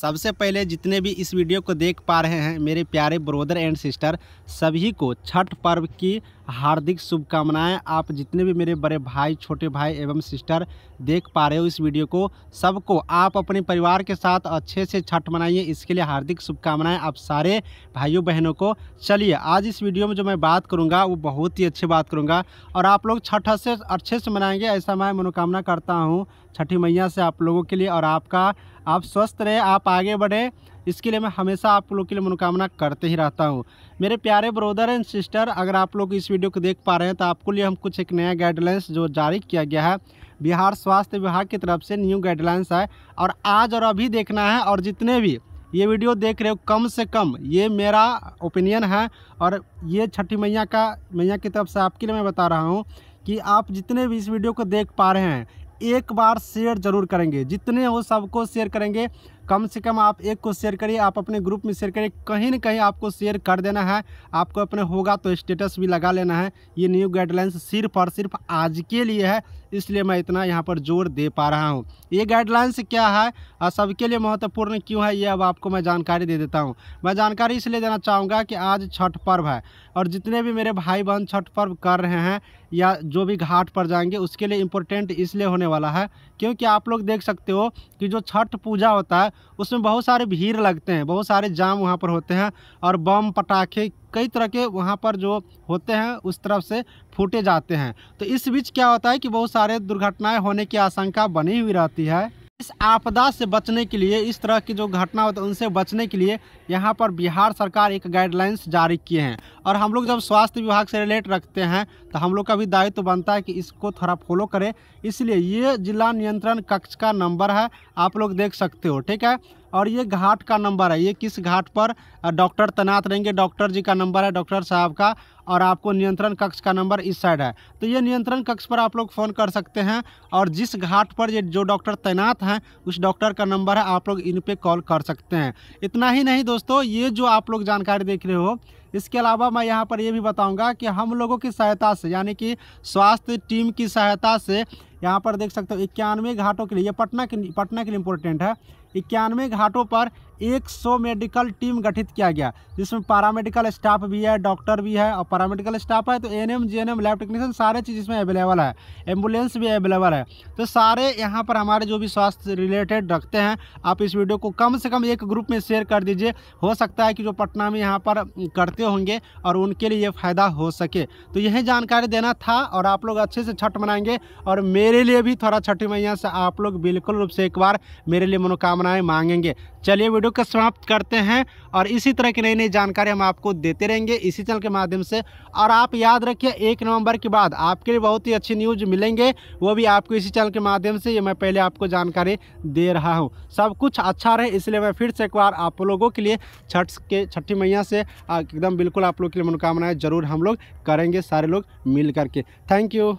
सबसे पहले जितने भी इस वीडियो को देख पा रहे हैं मेरे प्यारे ब्रोदर एंड सिस्टर सभी को छठ पर्व की हार्दिक शुभकामनाएं आप जितने भी मेरे बड़े भाई छोटे भाई एवं सिस्टर देख पा रहे हो इस वीडियो को सबको आप अपने परिवार के साथ अच्छे से छठ मनाइए इसके लिए हार्दिक शुभकामनाएं आप सारे भाइयों बहनों को चलिए आज इस वीडियो में जो मैं बात करूँगा वो बहुत ही अच्छी बात करूँगा और आप लोग छठ से अच्छे से मनाएंगे ऐसा मैं मनोकामना करता हूँ छठी मैया से आप लोगों के लिए और आपका आप स्वस्थ रहे आप आगे बढ़े इसके लिए मैं हमेशा आप लोग के लिए मनोकामना करते ही रहता हूँ मेरे प्यारे ब्रोदर एंड सिस्टर अगर आप लोग इस वीडियो को देख पा रहे हैं तो आपको लिए हम कुछ एक नया गाइडलाइंस जो जारी किया गया है बिहार स्वास्थ्य विभाग की तरफ से न्यू गाइडलाइंस है और आज और अभी देखना है और जितने भी ये वीडियो देख रहे हो कम से कम ये मेरा ओपिनियन है और ये छठी मैया का मैया की तरफ से आपके लिए मैं बता रहा हूँ कि आप जितने भी इस वीडियो को देख पा रहे हैं एक बार शेयर जरूर करेंगे जितने हो सबको शेयर करेंगे कम से कम आप एक को शेयर करिए आप अपने ग्रुप में शेयर करिए कहीं ना कहीं आपको शेयर कर देना है आपको अपने होगा तो स्टेटस भी लगा लेना है ये न्यू गाइडलाइंस सिर्फ और सिर्फ आज के लिए है इसलिए मैं इतना यहाँ पर जोर दे पा रहा हूँ ये गाइडलाइंस क्या है और सबके लिए महत्वपूर्ण क्यों है ये अब आपको मैं जानकारी दे देता हूँ मैं जानकारी इसलिए देना चाहूँगा कि आज छठ पर्व है और जितने भी मेरे भाई बहन छठ पर्व कर रहे हैं या जो भी घाट पर जाएंगे उसके लिए इम्पोर्टेंट इसलिए होने वाला है क्योंकि आप लोग देख सकते हो कि जो छठ पूजा होता है उसमें बहुत सारे भीड़ लगते हैं बहुत सारे जाम वहाँ पर होते हैं और बम पटाखे कई तरह के वहाँ पर जो होते हैं उस तरफ से फूटे जाते हैं तो इस बीच क्या होता है कि बहुत सारे दुर्घटनाएँ होने की आशंका बनी हुई रहती है इस आपदा से बचने के लिए इस तरह की जो घटना होती है उनसे बचने के लिए यहाँ पर बिहार सरकार एक गाइडलाइंस जारी किए हैं और हम लोग जब स्वास्थ्य विभाग से रिलेट रखते हैं तो हम लोग का भी दायित्व तो बनता है कि इसको थोड़ा फॉलो करें इसलिए ये जिला नियंत्रण कक्ष का नंबर है आप लोग देख सकते हो ठीक है और ये घाट का नंबर है ये किस घाट पर डॉक्टर तैनात रहेंगे डॉक्टर जी का नंबर है डॉक्टर साहब का और आपको नियंत्रण कक्ष का नंबर इस साइड है तो ये नियंत्रण कक्ष पर आप लोग फ़ोन कर सकते हैं और जिस घाट पर ये जो डॉक्टर तैनात हैं उस डॉक्टर का नंबर है आप लोग इन पर कॉल कर सकते हैं इतना ही नहीं दोस्तों ये जो आप लोग जानकारी देख रहे हो इसके अलावा मैं यहाँ पर ये भी बताऊँगा कि हम लोगों की सहायता से यानी कि स्वास्थ्य टीम की सहायता से यहाँ पर देख सकते हो इक्यानवे घाटों के लिए ये पटना के पटना के लिए इम्पोर्टेंट है इक्यानवे घाटों पर 100 मेडिकल टीम गठित किया गया जिसमें पैरामेडिकल स्टाफ भी है डॉक्टर भी है और पैरामेडिकल स्टाफ है तो N M J N M lab technician सारे चीज़ इसमें अवेलेबल है एम्बुलेंस भी अवेलेबल है तो सारे यहाँ पर हमारे जो भी स्वास्थ्य रिलेटेड रखते हैं आप इस वीडियो को कम से कम एक ग्रुप में शेयर कर दीजिए हो सकता है कि जो पटना में यहाँ पर करते होंगे और उनके लिए ये फ़ायदा हो सके तो यही जानकारी देना था और आप लोग अच्छे से छठ मनाएंगे और मे मेरे लिए भी थोड़ा छठी मैया से आप लोग बिल्कुल रूप से एक बार मेरे लिए मनोकामनाएं मांगेंगे चलिए वीडियो को समाप्त करते हैं और इसी तरह की नई नई जानकारी हम आपको देते रहेंगे इसी चैनल के माध्यम से और आप याद रखिए एक नवंबर के बाद आपके लिए बहुत ही अच्छी न्यूज मिलेंगे वो भी आपको इसी चैनल के माध्यम से ये मैं पहले आपको जानकारी दे रहा हूँ सब कुछ अच्छा रहे इसलिए मैं फिर से एक बार आप लोगों के लिए छठ के छठी मैया से एकदम बिल्कुल आप लोग के लिए मनोकामनाएँ जरूर हम लोग करेंगे सारे लोग मिल करके थैंक यू